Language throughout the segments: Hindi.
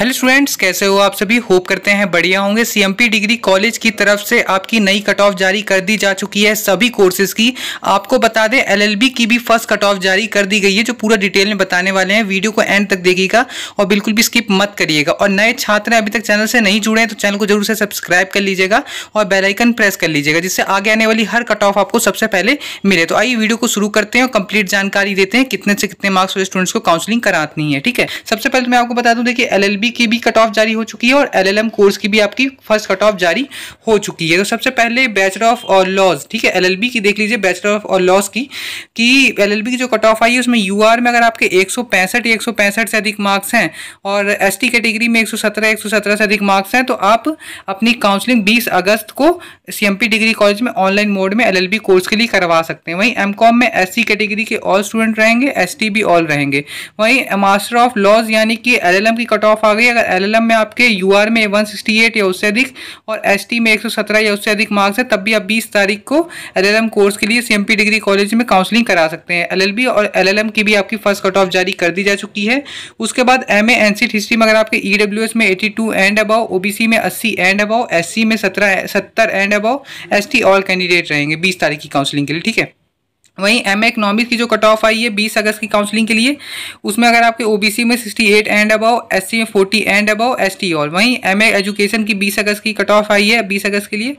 हेलो स्टूडेंट्स कैसे हो आप सभी होप करते हैं बढ़िया होंगे सीएमपी डिग्री कॉलेज की तरफ से आपकी नई कट ऑफ जारी कर दी जा चुकी है सभी कोर्सेज की आपको बता दें एलएलबी की भी फर्स्ट कट ऑफ जारी कर दी गई है जो पूरा डिटेल में बताने वाले हैं वीडियो को एंड तक देखिएगा और बिल्कुल भी स्किप मत करिएगा और नए छात्र अभी तक चैनल से नहीं जुड़े हैं तो चैनल को जरूर से सब्सक्राइब कर लीजिएगा और बेलाइकन प्रेस कर लीजिएगा जिससे आगे आने वाली हर कट ऑफ आपको सबसे पहले मिले तो आइए वीडियो को शुरू करते हैं और कंप्लीट जानकारी देते हैं कितने से कितने मार्क्स वाले स्टूडेंट्स को काउंसिलिंग करानी है ठीक है सबसे पहले तो मैं आपको बता दूँ देखिए एल डिग्री की भी कट ऑफ जारी हो चुकी है और एलएलएम कोर्स की भी आपकी फर्स्ट कट ऑफ जारी हो चुकी है तो सबसे पहले बैचलर ऑफ और लॉज ठीक है एलएलबी की देख लीजिए बैचलर ऑफ और लॉज की कि एलएलबी की जो कट ऑफ आई है उसमें यूआर में अगर आपके एक सौ से अधिक मार्क्स हैं और एस कैटेगरी में एक सौ से अधिक मार्क्स हैं तो आप अपनी काउंसलिंग बीस अगस्त को सी डिग्री कॉलेज में ऑनलाइन मोड में एल कोर्स के लिए करवा सकते हैं वहीं एम में एस कैटेगरी के ऑल स्टूडेंट रहेंगे एस भी ऑल रहेंगे वहीं मास्टर ऑफ लॉज यानी कि एलएलएम की कट ऑफ आ गई अगर एलएलएम में आपके यूआर में 168 या उससे अधिक और एसटी में 117 या उससे अधिक मार्क्स है तब भी आप 20 तारीख को एलएलएम कोर्स के लिए सीएमपी डिग्री कॉलेज में काउंसलिंग करा सकते हैं एलएलबी और एलएलएम की भी आपकी फर्स्ट कट ऑफ जारी कर दी जा चुकी है उसके बाद एम ए एनसीट हिस्ट्री में अगर आपके ईडब्ल्यू e में टू एंड अबाव ओबीसी में अस्सी एंड अबाव सी में सत्रह सत्तर and above T all candidate रहेंगे बीस तारीख की काउंसलिंग के लिए ठीक है वहीं एम इकोनॉमिक्स की जो कट ऑफ आई है बीस अगस्त की काउंसलिंग के लिए उसमें अगर आपके ओबीसी में 68 एंड अबाव एससी में 40 एंड अबाव एसटी ऑल वहीं एम एजुकेशन की 20 अगस्त की कट ऑफ आई है 20 अगस्त के लिए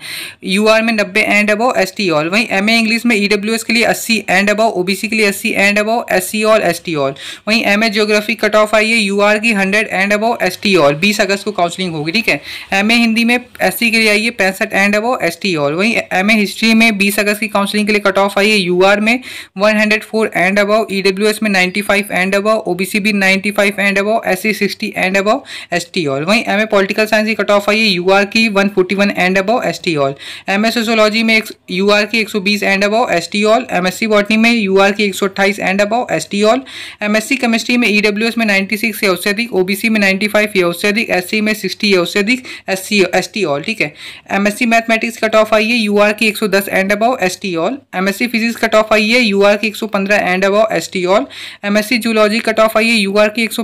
यूआर में 90 एंड अबाव एसटी ऑल वहीं एम इंग्लिश में ईडब्ल्यूएस के लिए 80 एंड अबाव ओबीसी के लिए अस्सी and above C all T all वहीं एम जियोग्राफी कट ऑफ आई है आर की hundred and above T all बीस अगस्त को काउंसलिंग होगी ठीक है एम हिंदी में सी के लिए आई है पैंसठ एंड अबाव टी ऑल वहीं एम हिस्ट्री में बीस अगस्त की काउंसलिंग के लिए कट ऑफ आई है आर में में 104 एंड अबाव ईडब्ल्यूएस में 95 एंड अबाव ओबीसी भी 95 and above SC 60 and above ST all वहीं एमए पॉलिटिकल साइंस की कट ऑफ आई है यूआर की 141 and above ST all MA sociology में यूआर की 120 and above ST all MSc botany में यूआर की 128 and above ST all MSc chemistry में ईडब्ल्यूएस e में 96 या उससे अधिक ओबीसी में 95 या उससे अधिक एससी में सिक्सटी या उससे अधिक एस एसटी ऑल ठीक है एमएससी मैथमेटिक्स कट ऑफ आई है यूआर की 110 and above ST all MSc physics cut off off आई है यू आर की 115 and above S T all MSc zoology cut off आई है यू आर की 115